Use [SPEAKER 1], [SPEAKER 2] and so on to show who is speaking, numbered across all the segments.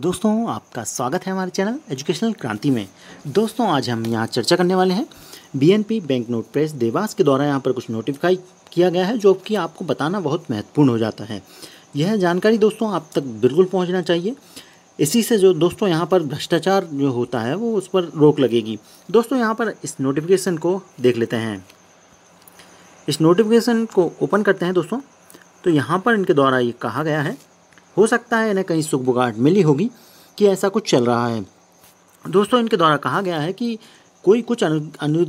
[SPEAKER 1] दोस्तों आपका स्वागत है हमारे चैनल एजुकेशनल क्रांति में दोस्तों आज हम यहाँ चर्चा करने वाले हैं BNP bank note press Dewas के द्वारा यहाँ पर कुछ नोटिफाई किया गया है जो कि आपको बताना बहुत महत्वपूर्ण हो जाता है यह जानकारी दोस्तों आप तक बिल्कुल पहुँचना चाहिए इसी से जो दोस्तों यहाँ पर भ्रष्टाचार जो होता है वो उस पर रोक लगेगी दोस्तों यहाँ पर इस नोटिफिकेशन को देख लेते हैं इस नोटिफिकेशन को ओपन करते हैं दोस्तों तो यहाँ पर इनके द्वारा ये कहा गया है हो सकता है इन्हें कहीं सुख बुगाहट मिली होगी कि ऐसा कुछ चल रहा है दोस्तों इनके द्वारा कहा गया है कि कोई कुछ अनु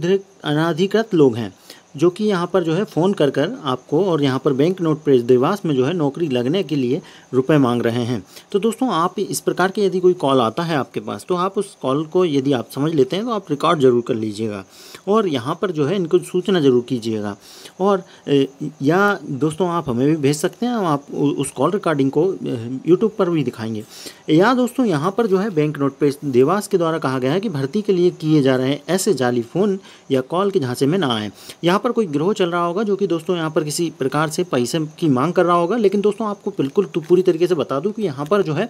[SPEAKER 1] अनाधिकृत लोग हैं जो कि यहाँ पर जो है फ़ोन कर कर आपको और यहाँ पर बैंक नोट पर देवास में जो है नौकरी लगने के लिए रुपए मांग रहे हैं तो दोस्तों आप इस प्रकार के यदि कोई कॉल आता है आपके पास तो आप उस कॉल को यदि आप समझ लेते हैं तो आप रिकॉर्ड ज़रूर कर लीजिएगा और यहाँ पर जो है इनको सूचना ज़रूर कीजिएगा और या दोस्तों आप हमें भी भेज सकते हैं आप उस कॉल रिकॉर्डिंग को यूट्यूब पर भी दिखाएंगे या दोस्तों यहाँ पर जो है बैंक नोट पे देवास के द्वारा कहा गया है कि भर्ती के लिए किए जा रहे ऐसे जाली फ़ोन या कॉल के झांसे में ना आए यहाँ पर कोई ग्रोह चल रहा होगा जो कि दोस्तों यहाँ पर किसी प्रकार से पैसे की मांग कर रहा होगा लेकिन दोस्तों आपको बिल्कुल पूरी तरीके से बता दूँ कि यहाँ पर जो है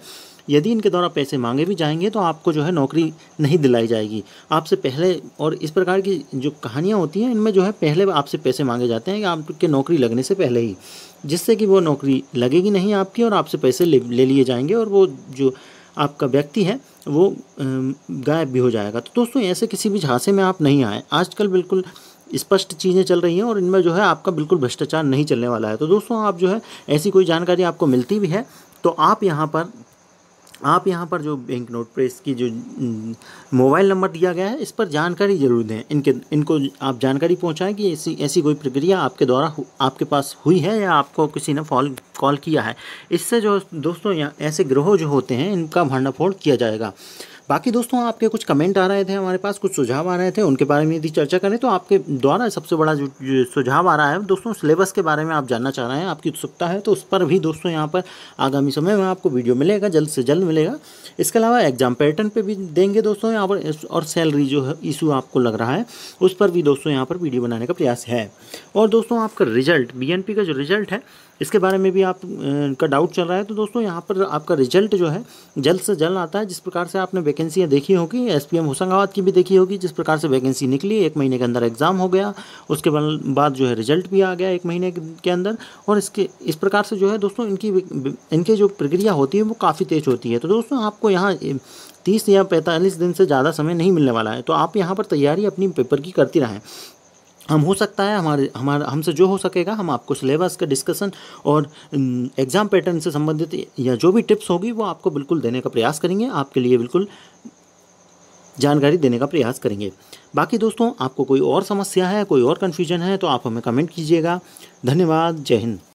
[SPEAKER 1] यदि इनके द्वारा पैसे मांगे भी जाएंगे तो आपको जो है नौकरी नहीं दिलाई जाएगी आपसे पहले और इस प्रकार की जो कहानियाँ होती हैं इनमें जो है पहले आपसे पैसे मांगे जाते हैं आपके नौकरी लगने से पहले ही जिससे कि वो नौकरी लगेगी नहीं आपकी और आपसे पैसे ले, ले लिए जाएंगे और वो जो आपका व्यक्ति है वो गायब भी हो जाएगा तो दोस्तों ऐसे किसी भी झांसे में आप नहीं आए आजकल बिल्कुल स्पष्ट चीज़ें चल रही हैं और इनमें जो है आपका बिल्कुल भ्रष्टाचार नहीं चलने वाला है तो दोस्तों आप जो है ऐसी कोई जानकारी आपको मिलती भी है तो आप यहाँ पर आप यहाँ पर जो बैंक नोट प्रेस की जो मोबाइल हम्म, नंबर दिया गया है इस पर जानकारी जरूर दें इनके इनको आप जानकारी पहुँचाएँ कि ऐसी ऐसी कोई प्रक्रिया आपके द्वारा आपके पास हुई है या आपको किसी ने फॉल कॉल किया है इससे जो दोस्तों यहाँ ऐसे ग्रहों जो होते हैं इनका भंडाफोड़ किया जाएगा बाकी दोस्तों आपके कुछ कमेंट आ रहे थे हमारे पास कुछ सुझाव आ रहे थे उनके बारे में यदि चर्चा करें तो आपके द्वारा सबसे बड़ा जो सुझाव आ रहा है दोस्तों सिलेबस के बारे में आप जानना चाह रहे हैं आपकी उत्सुकता है तो उस पर भी दोस्तों यहाँ पर आगामी समय में आपको वीडियो मिलेगा जल्द से जल्द मिलेगा इसके अलावा एग्जाम पैटर्न पर भी देंगे दोस्तों यहाँ पर और सैलरी जो है इशू आपको लग रहा है उस पर भी दोस्तों यहाँ पर वीडियो बनाने का प्रयास है और दोस्तों आपका रिजल्ट बी का जो रिजल्ट है इसके बारे में भी आप का डाउट चल रहा है तो दोस्तों यहाँ पर आपका रिजल्ट जो है जल्द से जल्द आता है जिस प्रकार से आपने वैकेंसियाँ देखी होगी एस पी होशंगाबाद की भी देखी होगी जिस प्रकार से वैकेंसी निकली एक महीने के अंदर एग्ज़ाम हो गया उसके बाद जो है रिजल्ट भी आ गया एक महीने के अंदर और इसके इस प्रकार से जो है दोस्तों इनकी इनकी जो प्रक्रिया होती है वो काफ़ी तेज़ होती है तो दोस्तों आपको यहाँ तीस या पैंतालीस दिन से ज़्यादा समय नहीं मिलने वाला है तो आप यहाँ पर तैयारी अपनी पेपर की करती रहें हम हो सकता है हमारे हमारा हमसे जो हो सकेगा हम आपको सिलेबस का डिस्कशन और एग्ज़ाम पैटर्न से संबंधित या जो भी टिप्स होगी वो आपको बिल्कुल देने का प्रयास करेंगे आपके लिए बिल्कुल जानकारी देने का प्रयास करेंगे बाकी दोस्तों आपको कोई और समस्या है कोई और कन्फ्यूजन है तो आप हमें कमेंट कीजिएगा धन्यवाद जय हिंद